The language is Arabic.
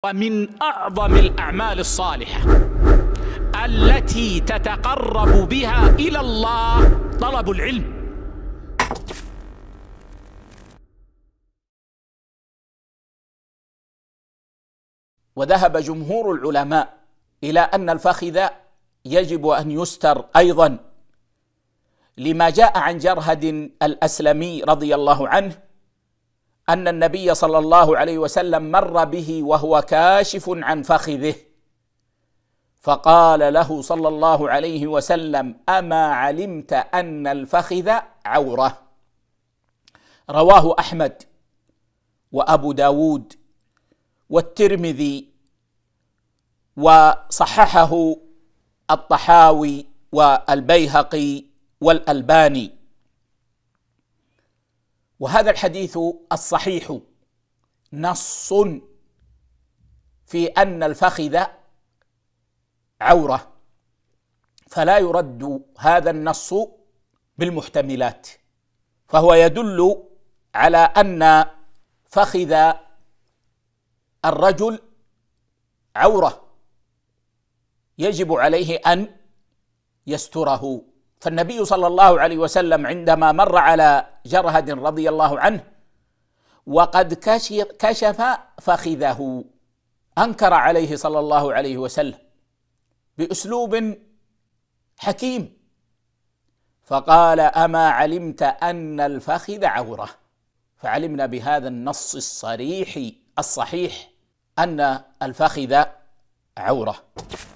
ومن أعظم الأعمال الصالحة التي تتقرب بها إلى الله طلب العلم وذهب جمهور العلماء إلى أن الفخذ يجب أن يستر أيضا لما جاء عن جرهد الأسلمي رضي الله عنه ان النبي صلى الله عليه وسلم مر به وهو كاشف عن فخذه فقال له صلى الله عليه وسلم اما علمت ان الفخذ عوره رواه احمد وابو داود والترمذي وصححه الطحاوي والبيهقي والالباني وهذا الحديث الصحيح نص في ان الفخذ عوره فلا يرد هذا النص بالمحتملات فهو يدل على ان فخذ الرجل عوره يجب عليه ان يستره فالنبي صلى الله عليه وسلم عندما مر على جرهد رضي الله عنه وقد كشف فخذه انكر عليه صلى الله عليه وسلم باسلوب حكيم فقال اما علمت ان الفخذ عوره فعلمنا بهذا النص الصريح الصحيح ان الفخذ عوره